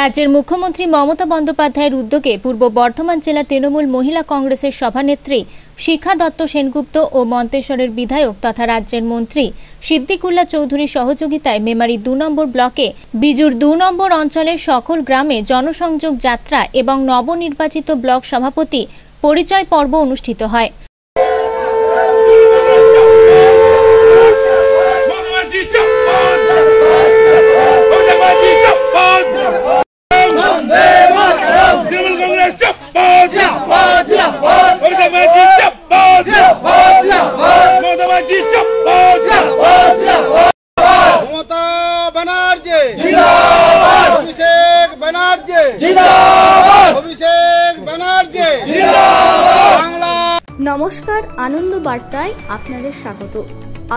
রাজ্যের মুখ্যমন্ত্রী মমতা বন্দ্যোপাধ্যায়ের উদ্যোগে পূর্ব বর্ধমান জেলা তৃণমূল মহিলা কংগ্রেসের সভানেত্রী শিখা দত্ত সেনগুপ্ত ও মন্তেশ্বরের বিধায়ক তথা রাজ্যের মন্ত্রী সিদ্দিকুল্লা চৌধুরীর সহযোগিতায় মেমারি দু নম্বর ব্লকে বিজুর দু নম্বর অঞ্চলের সকল গ্রামে জনসংযোগ যাত্রা এবং নবনির্বাচিত ব্লক সভাপতি পরিচয় পর্ব অনুষ্ঠিত হয় নমস্কার আনন্দ বার্তায় আপনাদের স্বাগত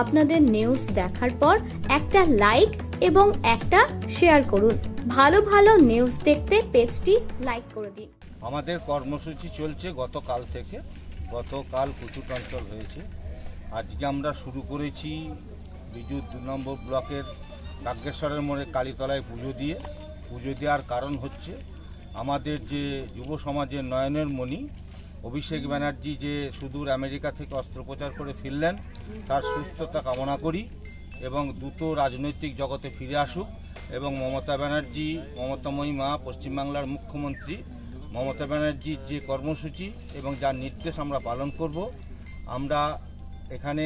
আপনাদের নিউজ দেখার পর একটা লাইক এবং একটা শেয়ার করুন ভালো ভালো নিউজ দেখতে পেজটি লাইক করে দিন আমাদের কর্মসূচি চলছে গতকাল থেকে গতকাল কুচুট অঞ্চল হয়েছে আজকে আমরা শুরু করেছি বিজু দু নম্বর ব্লকের নাগেশ্বরের মোড়ে কালীতলায় পুজো দিয়ে পুজো দেওয়ার কারণ হচ্ছে আমাদের যে যুব সমাজের নয়নের মণি অভিষেক ব্যানার্জি যে সুদূর আমেরিকা থেকে অস্ত্রোপচার করে ফিরলেন তার সুস্থতা কামনা করি এবং দ্রুত রাজনৈতিক জগতে ফিরে আসুক এবং মমতা ব্যানার্জি মমতাময়ী মা পশ্চিমবাংলার মুখ্যমন্ত্রী মমতা ব্যানার্জির যে কর্মসূচি এবং যার নির্দেশ আমরা পালন করব আমরা এখানে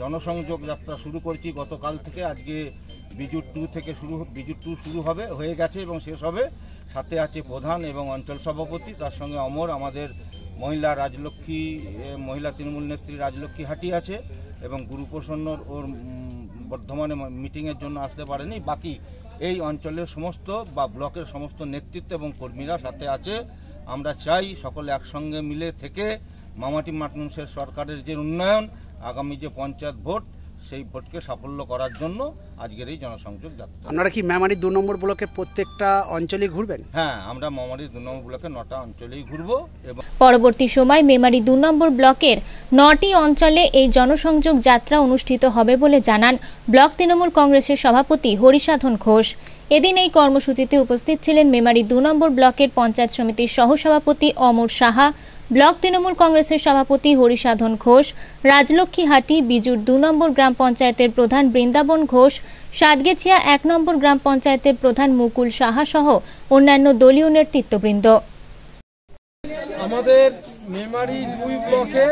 জনসংযোগ যাত্রা শুরু করেছি গতকাল থেকে আজকে বিজু টু থেকে শুরু বিজু টু শুরু হবে হয়ে গেছে এবং শেষ হবে সাথে আছে প্রধান এবং অঞ্চল সভাপতি তার সঙ্গে অমর আমাদের মহিলা রাজলক্ষ্মী মহিলা তৃণমূল নেত্রী রাজলক্ষ্মী হাটি আছে এবং গুরুপ্রসন্ন ওর বর্ধমানে মিটিংয়ের জন্য আসতে পারেনি বাকি এই অঞ্চলের সমস্ত বা ব্লকের সমস্ত নেতৃত্ব এবং কর্মীরা সাথে আছে আমরা চাই সকলে একসঙ্গে মিলে থেকে মামাটি মাটমুসের সরকারের যে উন্নয়ন আগামী যে পঞ্চায়েত ভোট সেই ভোটকে সাফল্য করার জন্য আজকের এই জনসংযোগ যাত্রা আপনারা কি মেমারি দু নম্বর ব্লকে প্রত্যেকটা অঞ্চলে ঘুরবেন হ্যাঁ আমরা মেমারি দু নম্বর ব্লকে নটা অঞ্চলেই ঘুরব এবং পরবর্তী সময় মেমারি দু নম্বর ব্লকের নটি অঞ্চলে এই জনসংযোগ যাত্রা অনুষ্ঠিত হবে বলে জানান ব্লক তৃণমূল কংগ্রেসের সভাপতি হরিসাধন ঘোষ এদিন এই কর্মসূচিতে উপস্থিত ছিলেন মেমারি দু নম্বর ব্লকের পঞ্চায়েত সমিতির সহসভাপতি অমর সাহা ব্লক তৃণমূল কংগ্রেসের সভাপতি হরিসাধন ঘোষ রাজলক্ষ্মীহাটি বিজুর দু নম্বর গ্রাম পঞ্চায়েতের প্রধান বৃন্দাবন ঘোষ সাতগেছিয়া এক নম্বর গ্রাম পঞ্চায়েতের প্রধান মুকুল সাহা সহ অন্যান্য দলীয় নেতৃত্ববৃন্দ আমাদের মেমারি দুই ব্লকে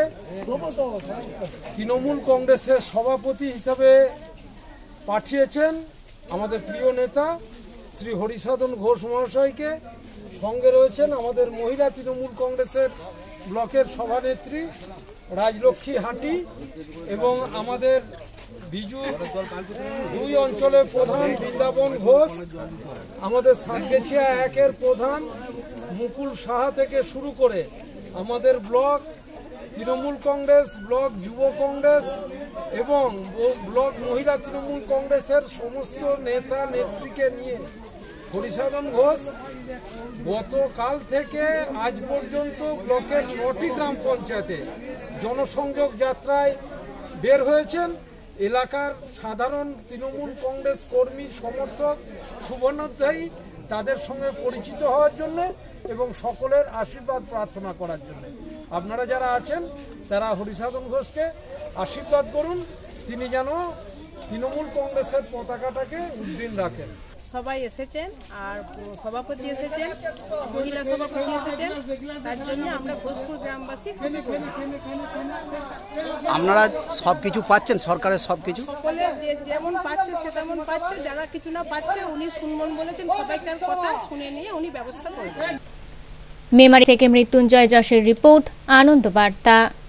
তৃণমূল কংগ্রেসের সভাপতি হিসাবে পাঠিয়েছেন আমাদের প্রিয় নেতা শ্রী হরিসাধন ঘোষ মহাশয়কে সঙ্গে রয়েছেন আমাদের মহিলা তৃণমূল কংগ্রেসের ব্লকের সভানেত্রী রাজলক্ষ্মী হাঁটি এবং আমাদের বিজু দুই অঞ্চলের প্রধান বৃন্দাবন ঘোষ আমাদের সাতগেছিয়া একের প্রধান মুকুল সাহা থেকে শুরু করে আমাদের ব্লক তৃণমূল কংগ্রেস ব্লক যুব কংগ্রেস এবং ব্লক মহিলা তৃণমূল কংগ্রেসের সমস্ত নেতা নেত্রীকে নিয়ে হরিসাধন ঘোষ গতকাল থেকে আজ পর্যন্ত ব্লকের নটি গ্রাম পঞ্চায়েতে জনসংযোগ যাত্রায় বের হয়েছেন এলাকার সাধারণ তৃণমূল কংগ্রেস কর্মী সমর্থক শুভনোধ্যায়ী তাদের সঙ্গে পরিচিত হওয়ার জন্য এবং সকলের আশীর্বাদ প্রার্থনা করার জন্য আপনারা যারা আছেন তারা হরিসাধন ঘোষকে আশীর্বাদ করুন তিনি যেন তৃণমূল কংগ্রেসের পতাকাটাকে উদ্দিন রাখেন সবাই এসেছেন আর সভাপতি এসেছেন মহিলা সভাপতি এসেছেন তার জন্য আমরা ভোজপুর গ্রামবাসী আপনারা সব কিছু পাচ্ছেন সরকারের সব কিছু সকলে যেমন পাচ্ছে সে তেমন পাচ্ছে যারা কিছু না পাচ্ছে উনি শুনবেন বলেছেন তার কথা শুনে নিয়ে উনি ব্যবস্থা করবেন মেমারি থেকে মৃত্যুঞ্জয় যশের রিপোর্ট আনন্দ বার্তা